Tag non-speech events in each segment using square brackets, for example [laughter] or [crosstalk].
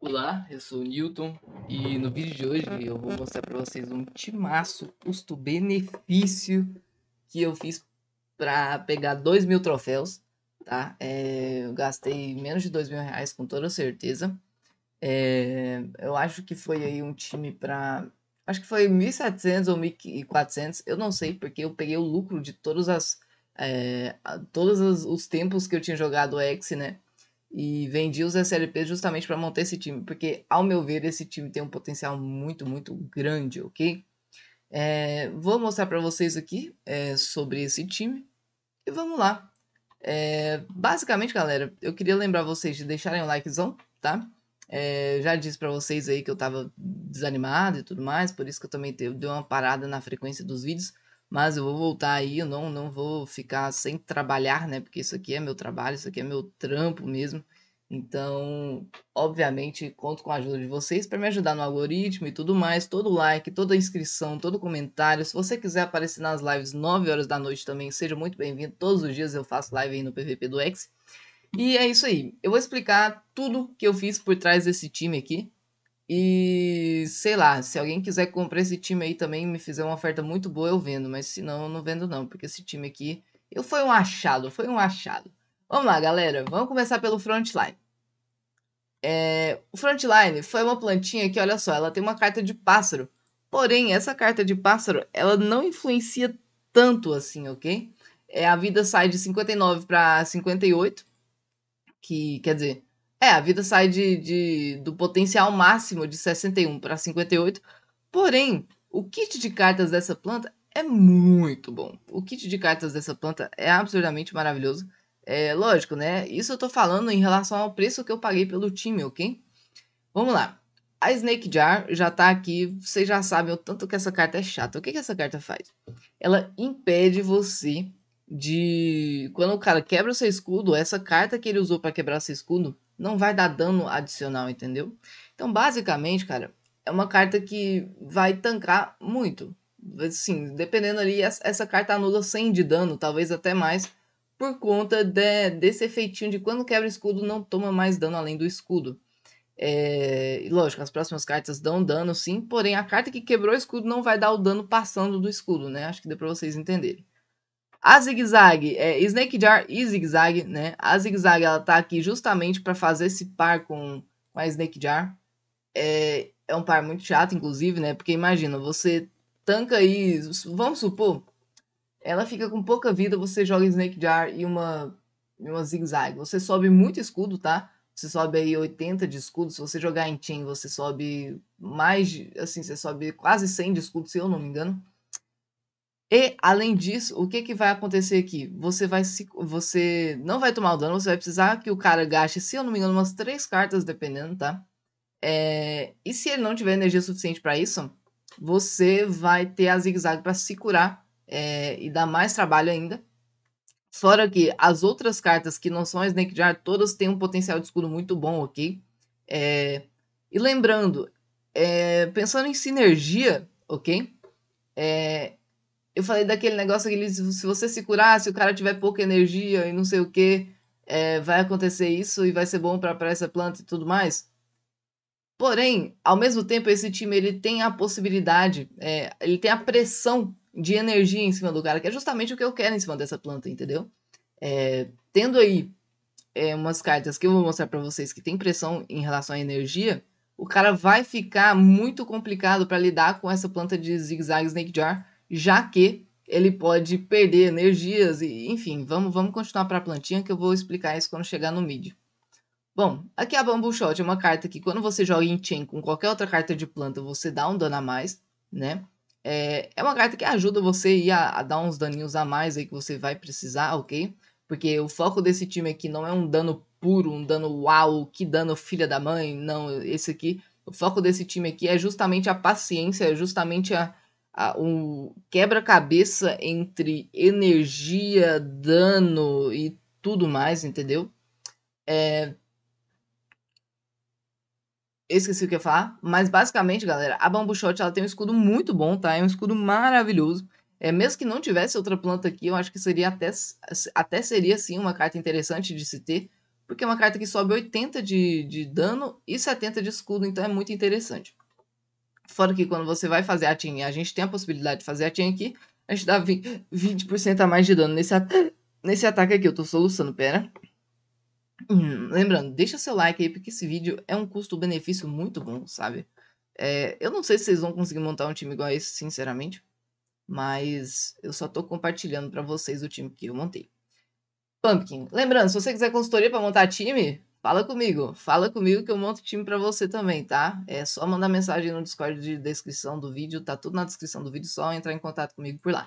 Olá, eu sou o Newton e no vídeo de hoje eu vou mostrar para vocês um timaço custo-benefício que eu fiz para pegar 2 mil troféus, tá? É, eu gastei menos de 2 mil reais com toda certeza. É, eu acho que foi aí um time para... Acho que foi 1.700 ou 1.400, eu não sei, porque eu peguei o lucro de todas as... É, todos os tempos que eu tinha jogado X, né? e vendi os SLPs justamente para montar esse time, porque, ao meu ver, esse time tem um potencial muito, muito grande, ok? É, vou mostrar para vocês aqui é, sobre esse time e vamos lá. É, basicamente, galera, eu queria lembrar vocês de deixarem o likezão, tá? É, já disse para vocês aí que eu tava desanimado e tudo mais, por isso que eu também dei uma parada na frequência dos vídeos. Mas eu vou voltar aí, eu não, não vou ficar sem trabalhar, né? Porque isso aqui é meu trabalho, isso aqui é meu trampo mesmo. Então, obviamente, conto com a ajuda de vocês para me ajudar no algoritmo e tudo mais. Todo like, toda inscrição, todo comentário. Se você quiser aparecer nas lives 9 horas da noite também, seja muito bem-vindo. Todos os dias eu faço live aí no PVP do X. E é isso aí. Eu vou explicar tudo que eu fiz por trás desse time aqui. E sei lá, se alguém quiser comprar esse time aí também, me fizer uma oferta muito boa, eu vendo. Mas se não, eu não vendo não, porque esse time aqui eu foi um achado, foi um achado. Vamos lá, galera. Vamos começar pelo frontline. É, o frontline foi uma plantinha que, olha só, ela tem uma carta de pássaro. Porém, essa carta de pássaro, ela não influencia tanto assim, ok? É, a vida sai de 59 para 58, que quer dizer, é, a vida sai de, de do potencial máximo de 61 para 58. Porém, o kit de cartas dessa planta é muito bom. O kit de cartas dessa planta é absurdamente maravilhoso. É lógico, né? Isso eu tô falando em relação ao preço que eu paguei pelo time, ok? Vamos lá. A Snake Jar já tá aqui, vocês já sabem o tanto que essa carta é chata. O que, que essa carta faz? Ela impede você de. Quando o cara quebra o seu escudo, essa carta que ele usou para quebrar seu escudo, não vai dar dano adicional, entendeu? Então, basicamente, cara, é uma carta que vai tancar muito. Assim, dependendo ali, essa carta anula 100 de dano, talvez até mais, por conta de, desse efeitinho de quando quebra escudo não toma mais dano além do escudo. É, lógico, as próximas cartas dão dano sim, porém a carta que quebrou o escudo não vai dar o dano passando do escudo, né? Acho que deu pra vocês entenderem. A Zig Zag, é, Snake Jar e Zig Zag, né? A Zig Zag, ela tá aqui justamente para fazer esse par com, com a Snake Jar. É, é um par muito chato, inclusive, né? Porque imagina, você tanca aí, vamos supor, ela fica com pouca vida, você joga Snake Jar e uma, uma zigue Você sobe muito escudo, tá? Você sobe aí 80 de escudo. Se você jogar em team, você sobe mais, de, assim, você sobe quase 100 de escudo, se eu não me engano. E, além disso, o que, que vai acontecer aqui? Você vai se, você não vai tomar o dano, você vai precisar que o cara gaste, se eu não me engano, umas três cartas, dependendo, tá? É, e se ele não tiver energia suficiente para isso, você vai ter a zigue-zague para se curar é, e dar mais trabalho ainda. Fora que as outras cartas que não são Snake Jar, todas têm um potencial de escudo muito bom ok? É, e lembrando, é, pensando em sinergia, ok? É, eu falei daquele negócio que ele disse, se você se curar, se o cara tiver pouca energia e não sei o que, é, vai acontecer isso e vai ser bom para essa planta e tudo mais. Porém, ao mesmo tempo, esse time ele tem a possibilidade, é, ele tem a pressão de energia em cima do cara, que é justamente o que eu quero em cima dessa planta, entendeu? É, tendo aí é, umas cartas que eu vou mostrar para vocês que tem pressão em relação à energia, o cara vai ficar muito complicado para lidar com essa planta de Zigzag Snake Jar, já que ele pode perder energias e, enfim, vamos, vamos continuar para a plantinha que eu vou explicar isso quando chegar no mid. Bom, aqui é a Bamboo Shot é uma carta que quando você joga em Chain com qualquer outra carta de planta, você dá um dano a mais, né? É, é uma carta que ajuda você a, a dar uns daninhos a mais aí que você vai precisar, ok? Porque o foco desse time aqui não é um dano puro, um dano uau, que dano filha da mãe, não, esse aqui. O foco desse time aqui é justamente a paciência, é justamente a, um quebra-cabeça entre energia, dano e tudo mais, entendeu? É... Esqueci o que eu ia falar, mas basicamente, galera, a Bambu Shot ela tem um escudo muito bom, tá? É um escudo maravilhoso. É, mesmo que não tivesse outra planta aqui, eu acho que seria até, até seria sim uma carta interessante de se ter, porque é uma carta que sobe 80 de, de dano e 70 de escudo, então é muito interessante. Fora que quando você vai fazer a TIM, a gente tem a possibilidade de fazer a TIM aqui, a gente dá 20%, a mais de dano nesse, at nesse ataque aqui. Eu tô soluçando, pera. Hum, lembrando, deixa seu like aí, porque esse vídeo é um custo-benefício muito bom, sabe? É, eu não sei se vocês vão conseguir montar um time igual a esse, sinceramente. Mas eu só tô compartilhando para vocês o time que eu montei. Pumpkin. Lembrando, se você quiser consultoria para montar time, Fala comigo, fala comigo que eu monto time para você também, tá? É só mandar mensagem no Discord de descrição do vídeo, tá tudo na descrição do vídeo, só entrar em contato comigo por lá.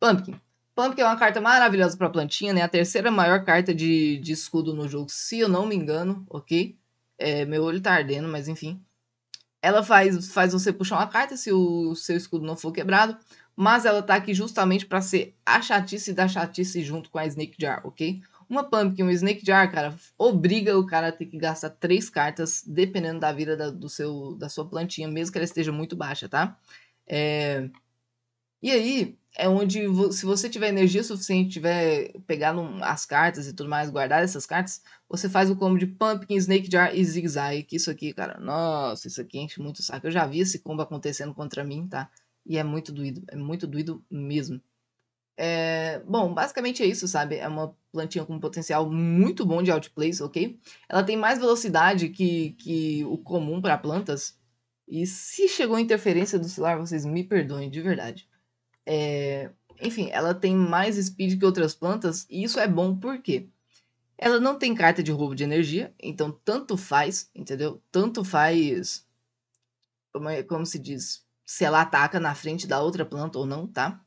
Pumpkin. Pumpkin é uma carta maravilhosa para plantinha, né? A terceira maior carta de, de escudo no jogo, se eu não me engano, ok? É, meu olho tá ardendo, mas enfim. Ela faz, faz você puxar uma carta se o seu escudo não for quebrado, mas ela tá aqui justamente para ser a chatice da chatice junto com a Snake Jar, ok? Uma Pumpkin, um Snake Jar, cara, obriga o cara a ter que gastar três cartas, dependendo da vida da, do seu, da sua plantinha, mesmo que ela esteja muito baixa, tá? É... E aí, é onde, se você tiver energia suficiente, tiver pegado as cartas e tudo mais, guardar essas cartas, você faz o combo de Pumpkin, Snake Jar e Zig Zag, que isso aqui, cara, nossa, isso aqui enche muito o saco. Eu já vi esse combo acontecendo contra mim, tá? E é muito doído, é muito doído mesmo. É, bom, basicamente é isso, sabe? É uma plantinha com um potencial muito bom de outplays, ok? Ela tem mais velocidade que, que o comum para plantas. E se chegou interferência do celular, vocês me perdoem, de verdade. É, enfim, ela tem mais speed que outras plantas, e isso é bom porque ela não tem carta de roubo de energia, então tanto faz, entendeu? Tanto faz. Como, é, como se diz? Se ela ataca na frente da outra planta ou não, tá?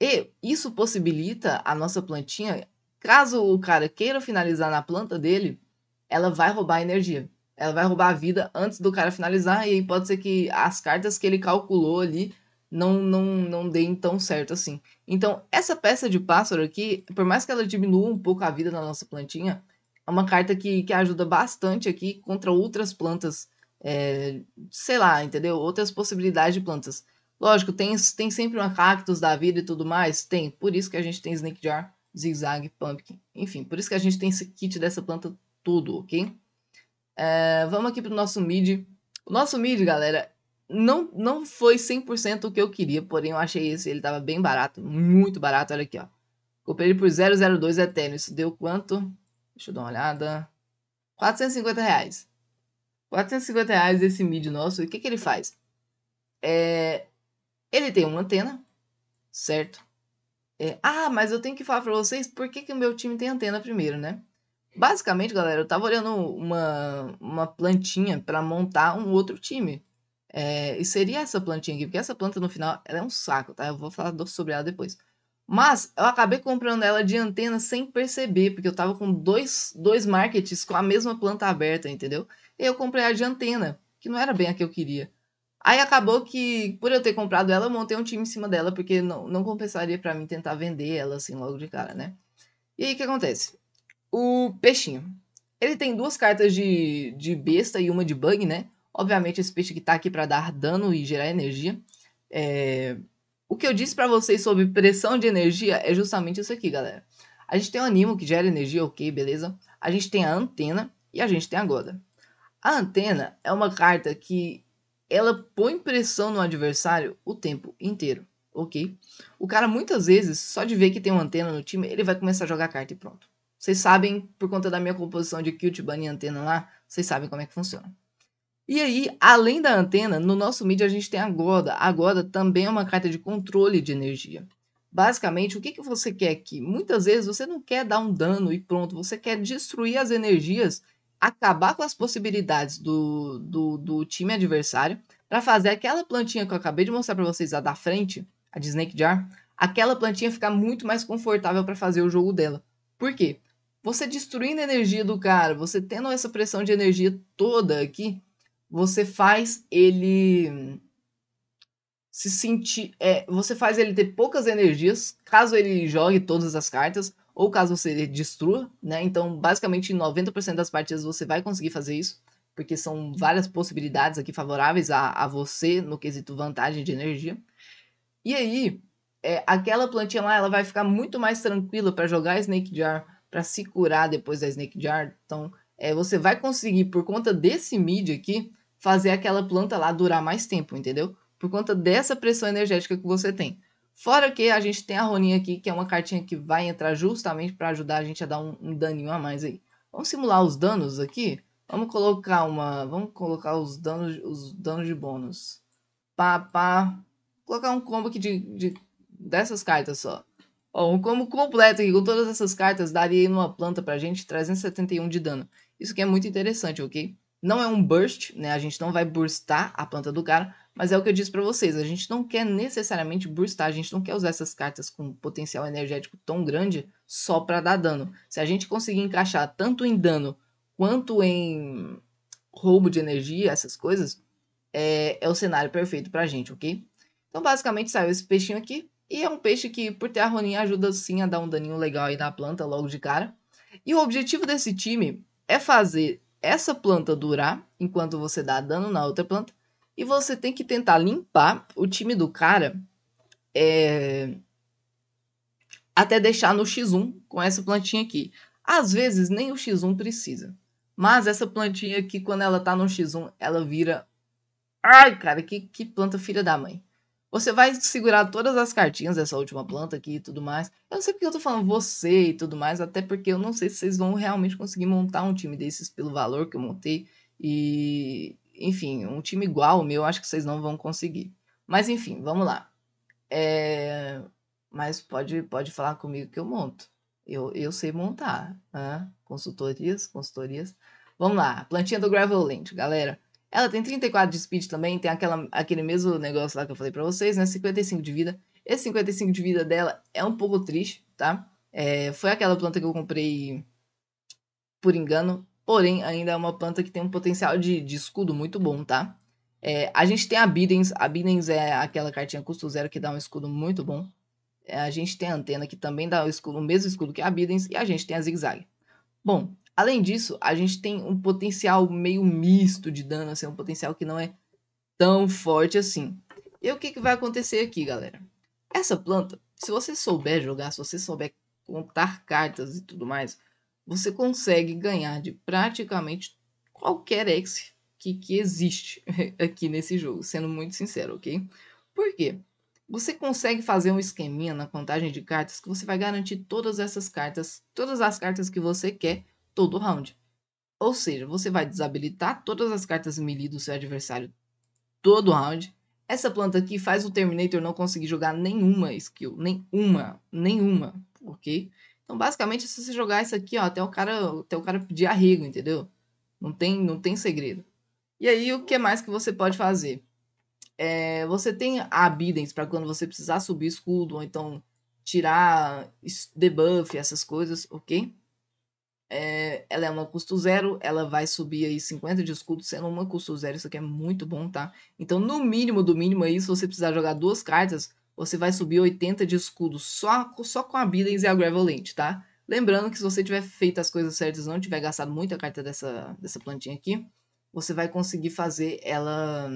E isso possibilita a nossa plantinha, caso o cara queira finalizar na planta dele, ela vai roubar energia. Ela vai roubar a vida antes do cara finalizar, e aí pode ser que as cartas que ele calculou ali não, não, não deem tão certo assim. Então, essa peça de pássaro aqui, por mais que ela diminua um pouco a vida da nossa plantinha, é uma carta que, que ajuda bastante aqui contra outras plantas. É, sei lá, entendeu? Outras possibilidades de plantas. Lógico, tem, tem sempre uma Cactus da vida e tudo mais. Tem. Por isso que a gente tem Snake Jar, Zigzag, Pumpkin. Enfim, por isso que a gente tem esse kit dessa planta tudo, ok? É, vamos aqui pro nosso mid. O nosso mid, galera, não, não foi 100% o que eu queria, porém eu achei esse. Ele tava bem barato, muito barato. Olha aqui, ó. Comprei ele por 002 Eterno. Isso deu quanto? Deixa eu dar uma olhada. 450 reais. 450 reais esse mid nosso. E o que, que ele faz? É, ele tem uma antena, certo? É, ah, mas eu tenho que falar para vocês por que, que o meu time tem antena primeiro, né? Basicamente, galera, eu tava olhando uma, uma plantinha para montar um outro time. É, e seria essa plantinha aqui, porque essa planta no final ela é um saco, tá? Eu vou falar sobre ela depois. Mas eu acabei comprando ela de antena sem perceber, porque eu tava com dois, dois markets com a mesma planta aberta, entendeu? E eu comprei a de antena, que não era bem a que eu queria. Aí acabou que, por eu ter comprado ela, eu montei um time em cima dela, porque não, não compensaria para mim tentar vender ela assim logo de cara, né? E aí o que acontece? O peixinho. Ele tem duas cartas de, de besta e uma de bug, né? Obviamente, esse peixe que tá aqui para dar dano e gerar energia. É... O que eu disse para vocês sobre pressão de energia é justamente isso aqui, galera. A gente tem o animo que gera energia, ok, beleza. A gente tem a antena e a gente tem a goda. A antena é uma carta que ela põe pressão no adversário o tempo inteiro, ok? O cara muitas vezes, só de ver que tem uma antena no time, ele vai começar a jogar carta e pronto. Vocês sabem, por conta da minha composição de Qt, Bunny e antena lá, vocês sabem como é que funciona. E aí, além da antena, no nosso mid a gente tem a Goda. A Goda também é uma carta de controle de energia. Basicamente, o que, que você quer aqui? Muitas vezes você não quer dar um dano e pronto, você quer destruir as energias acabar com as possibilidades do, do, do time adversário para fazer aquela plantinha que eu acabei de mostrar para vocês, a da frente, a de Snake Jar, aquela plantinha ficar muito mais confortável para fazer o jogo dela. Por quê? Você destruindo a energia do cara, você tendo essa pressão de energia toda aqui, você faz ele se sentir. É, você faz ele ter poucas energias, caso ele jogue todas as cartas, ou caso você destrua, né? Então, basicamente, em 90% das partidas você vai conseguir fazer isso, porque são várias possibilidades aqui favoráveis a, a você no quesito vantagem de energia. E aí, é, aquela plantinha lá, ela vai ficar muito mais tranquila para jogar Snake Jar, para se curar depois da Snake Jar. Então, é, você vai conseguir, por conta desse mid aqui, fazer aquela planta lá durar mais tempo, entendeu? Por conta dessa pressão energética que você tem. Fora que a gente tem a Roninha aqui, que é uma cartinha que vai entrar justamente para ajudar a gente a dar um, um daninho a mais aí. Vamos simular os danos aqui? Vamos colocar uma... Vamos colocar os danos, os danos de bônus. Pá, pá. Colocar um combo aqui de, de dessas cartas só. Ó, um combo completo aqui com todas essas cartas daria aí numa planta pra gente 371 de dano. Isso que é muito interessante, ok? Não é um burst, né? A gente não vai burstar a planta do cara, mas é o que eu disse para vocês, a gente não quer necessariamente burstar, a gente não quer usar essas cartas com potencial energético tão grande só para dar dano. Se a gente conseguir encaixar tanto em dano quanto em roubo de energia, essas coisas, é, é o cenário perfeito pra gente, ok? Então basicamente saiu esse peixinho aqui, e é um peixe que, por ter a Ronin, ajuda sim a dar um daninho legal aí na planta logo de cara. E o objetivo desse time é fazer essa planta durar enquanto você dá dano na outra planta. E você tem que tentar limpar o time do cara é... até deixar no X1 com essa plantinha aqui. Às vezes nem o X1 precisa. Mas essa plantinha aqui, quando ela tá no X1, ela vira. Ai, cara, que, que planta filha da mãe. Você vai segurar todas as cartinhas dessa última planta aqui e tudo mais. Eu não sei porque eu tô falando você e tudo mais, até porque eu não sei se vocês vão realmente conseguir montar um time desses pelo valor que eu montei. E, enfim, um time igual o meu, acho que vocês não vão conseguir. Mas enfim, vamos lá. É... Mas pode, pode falar comigo que eu monto. Eu, eu sei montar. Né? Consultorias, consultorias. Vamos lá, plantinha do Graveland, galera. Ela tem 34 de speed também, tem aquela, aquele mesmo negócio lá que eu falei pra vocês, né? 55 de vida. Esse 55 de vida dela é um pouco triste, tá? É, foi aquela planta que eu comprei por engano, porém ainda é uma planta que tem um potencial de, de escudo muito bom, tá? É, a gente tem a Bidens, a Bidens é aquela cartinha custo zero que dá um escudo muito bom. É, a gente tem a Antena que também dá o, escudo, o mesmo escudo que a Bidens e a gente tem a Zigzag. Bom, Além disso, a gente tem um potencial meio misto de dano, assim, é um potencial que não é tão forte assim. E o que, que vai acontecer aqui, galera? Essa planta, se você souber jogar, se você souber contar cartas e tudo mais, você consegue ganhar de praticamente qualquer ex que, que existe [laughs] aqui nesse jogo, sendo muito sincero, ok? Por quê? Você consegue fazer um esqueminha na contagem de cartas que você vai garantir todas essas cartas, todas as cartas que você quer todo round. Ou seja, você vai desabilitar todas as cartas melee do seu adversário todo round. Essa planta aqui faz o Terminator não conseguir jogar nenhuma skill, nenhuma, nenhuma, ok? Então, basicamente, se você jogar isso aqui, ó, até o cara, até o cara pedir arrego, entendeu? Não tem, não tem segredo. E aí, o que mais que você pode fazer? É, você tem abidens para quando você precisar subir escudo, ou então tirar debuff, essas coisas, ok? É, ela é uma custo zero, ela vai subir aí 50 de escudo, sendo uma custo zero, isso aqui é muito bom, tá? Então, no mínimo do mínimo aí, se você precisar jogar duas cartas, você vai subir 80 de escudo só, só com a Billings e a Gravelente, tá? Lembrando que se você tiver feito as coisas certas não tiver gastado muita carta dessa, dessa plantinha aqui, você vai conseguir fazer ela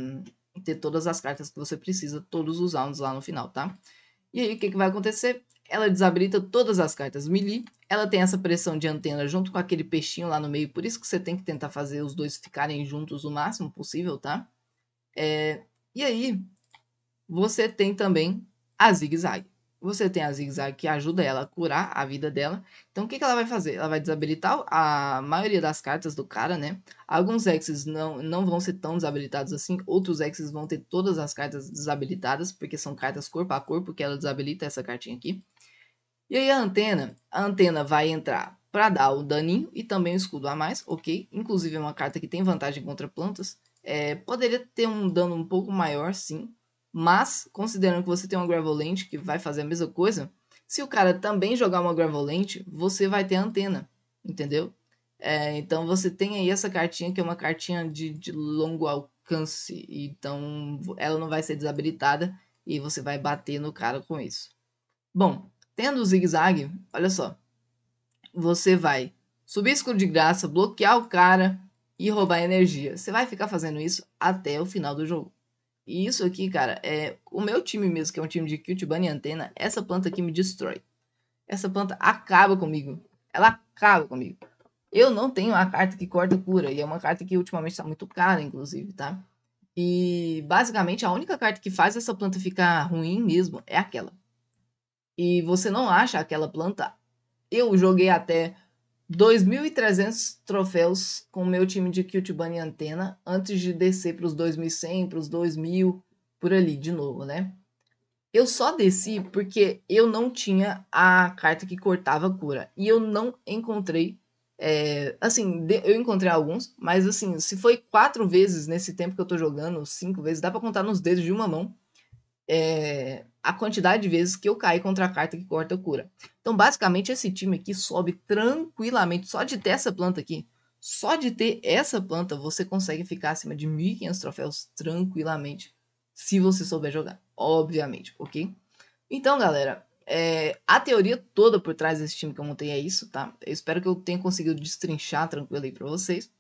ter todas as cartas que você precisa, todos os rounds lá no final, tá? E aí, o que, que vai acontecer? ela desabilita todas as cartas melee, ela tem essa pressão de antena junto com aquele peixinho lá no meio, por isso que você tem que tentar fazer os dois ficarem juntos o máximo possível, tá? É... E aí, você tem também a zigue-zague. Você tem a zigue-zague que ajuda ela a curar a vida dela. Então, o que, que ela vai fazer? Ela vai desabilitar a maioria das cartas do cara, né? Alguns exes não, não vão ser tão desabilitados assim. Outros exes vão ter todas as cartas desabilitadas, porque são cartas corpo a corpo que ela desabilita essa cartinha aqui. E aí a antena, a antena vai entrar para dar o daninho e também o escudo a mais, ok? Inclusive é uma carta que tem vantagem contra plantas. É, poderia ter um dano um pouco maior, sim. Mas, considerando que você tem uma Gravolente que vai fazer a mesma coisa, se o cara também jogar uma Gravolente, você vai ter a antena, entendeu? É, então você tem aí essa cartinha que é uma cartinha de, de longo alcance, então ela não vai ser desabilitada e você vai bater no cara com isso. Bom, Tendo o zigue-zague, olha só. Você vai subir escudo de graça, bloquear o cara e roubar energia. Você vai ficar fazendo isso até o final do jogo. E isso aqui, cara, é o meu time mesmo, que é um time de Cutebunny bunny Antena. Essa planta aqui me destrói. Essa planta acaba comigo. Ela acaba comigo. Eu não tenho a carta que corta cura. E é uma carta que ultimamente está muito cara, inclusive, tá? E basicamente a única carta que faz essa planta ficar ruim mesmo é aquela e você não acha aquela planta. Eu joguei até 2.300 troféus com o meu time de bunny Antena antes de descer para os 2.100, para os 2.000, por ali de novo, né? Eu só desci porque eu não tinha a carta que cortava cura e eu não encontrei. É, assim, eu encontrei alguns, mas assim, se foi quatro vezes nesse tempo que eu tô jogando, cinco vezes, dá para contar nos dedos de uma mão. É, a quantidade de vezes que eu caí contra a carta que corta cura. Então, basicamente, esse time aqui sobe tranquilamente. Só de ter essa planta aqui, só de ter essa planta, você consegue ficar acima de 1.500 troféus tranquilamente. Se você souber jogar, obviamente, ok? Então, galera, é, a teoria toda por trás desse time que eu montei é isso, tá? Eu espero que eu tenha conseguido destrinchar tranquilo aí pra vocês.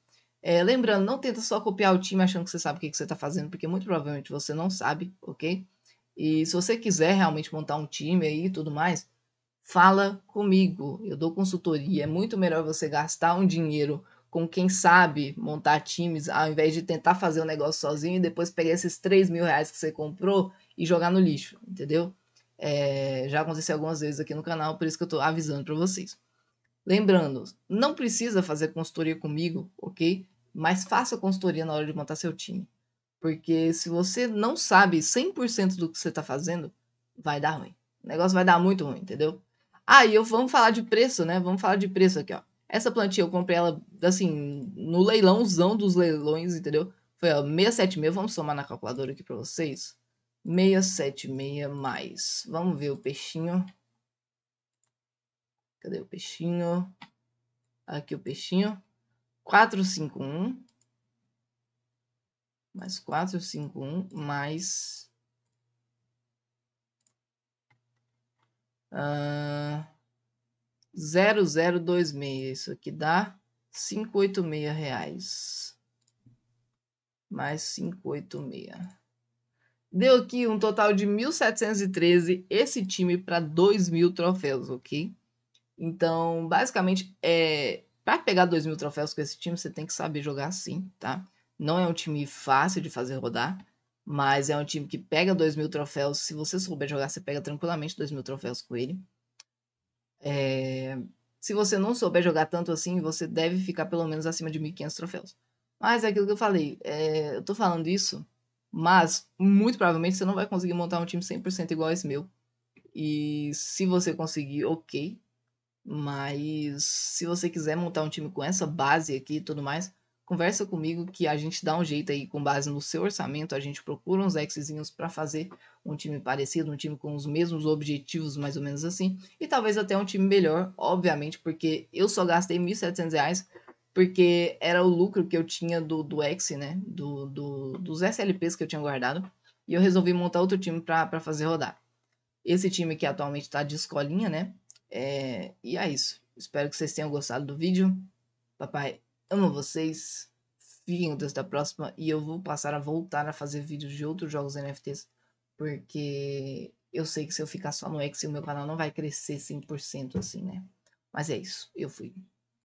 É, lembrando, não tenta só copiar o time achando que você sabe o que, que você tá fazendo, porque muito provavelmente você não sabe, ok? E se você quiser realmente montar um time aí e tudo mais, fala comigo. Eu dou consultoria. É muito melhor você gastar um dinheiro com quem sabe montar times, ao invés de tentar fazer o um negócio sozinho e depois pegar esses 3 mil reais que você comprou e jogar no lixo, entendeu? É, já aconteceu algumas vezes aqui no canal, por isso que eu tô avisando para vocês. Lembrando, não precisa fazer consultoria comigo, ok? Mas faça consultoria na hora de montar seu time. Porque se você não sabe 100% do que você está fazendo, vai dar ruim. O negócio vai dar muito ruim, entendeu? Ah, e eu, vamos falar de preço, né? Vamos falar de preço aqui, ó. Essa plantinha eu comprei ela, assim, no leilãozão dos leilões, entendeu? Foi, ó, 676. Vamos somar na calculadora aqui para vocês. 676 mais. Vamos ver o peixinho. Cadê o peixinho? Aqui o peixinho. 451 mais 4, 5, 1, mais. Uh, ah, 0026. Isso aqui dá 586 reais. Mais 586. Deu aqui um total de 1.713 esse time para 2.000 troféus, ok? Então, basicamente, é, para pegar 2.000 troféus com esse time, você tem que saber jogar sim, tá? Não é um time fácil de fazer rodar, mas é um time que pega 2 mil troféus. Se você souber jogar, você pega tranquilamente 2 mil troféus com ele. É... Se você não souber jogar tanto assim, você deve ficar pelo menos acima de 1.500 troféus. Mas é aquilo que eu falei, é... eu tô falando isso, mas muito provavelmente você não vai conseguir montar um time 100% igual a esse meu. E se você conseguir, ok. Mas se você quiser montar um time com essa base aqui e tudo mais, conversa comigo que a gente dá um jeito aí com base no seu orçamento, a gente procura uns exzinhos para fazer um time parecido, um time com os mesmos objetivos, mais ou menos assim, e talvez até um time melhor, obviamente, porque eu só gastei R$ 1.700 porque era o lucro que eu tinha do, do X, né, do, do, dos SLPs que eu tinha guardado, e eu resolvi montar outro time para fazer rodar. Esse time que atualmente está de escolinha, né, é, e é isso. Espero que vocês tenham gostado do vídeo. Papai Amo vocês. Fiquem com Deus da próxima. E eu vou passar a voltar a fazer vídeos de outros jogos NFTs. Porque eu sei que se eu ficar só no X, o meu canal não vai crescer 100% assim, né? Mas é isso. Eu fui.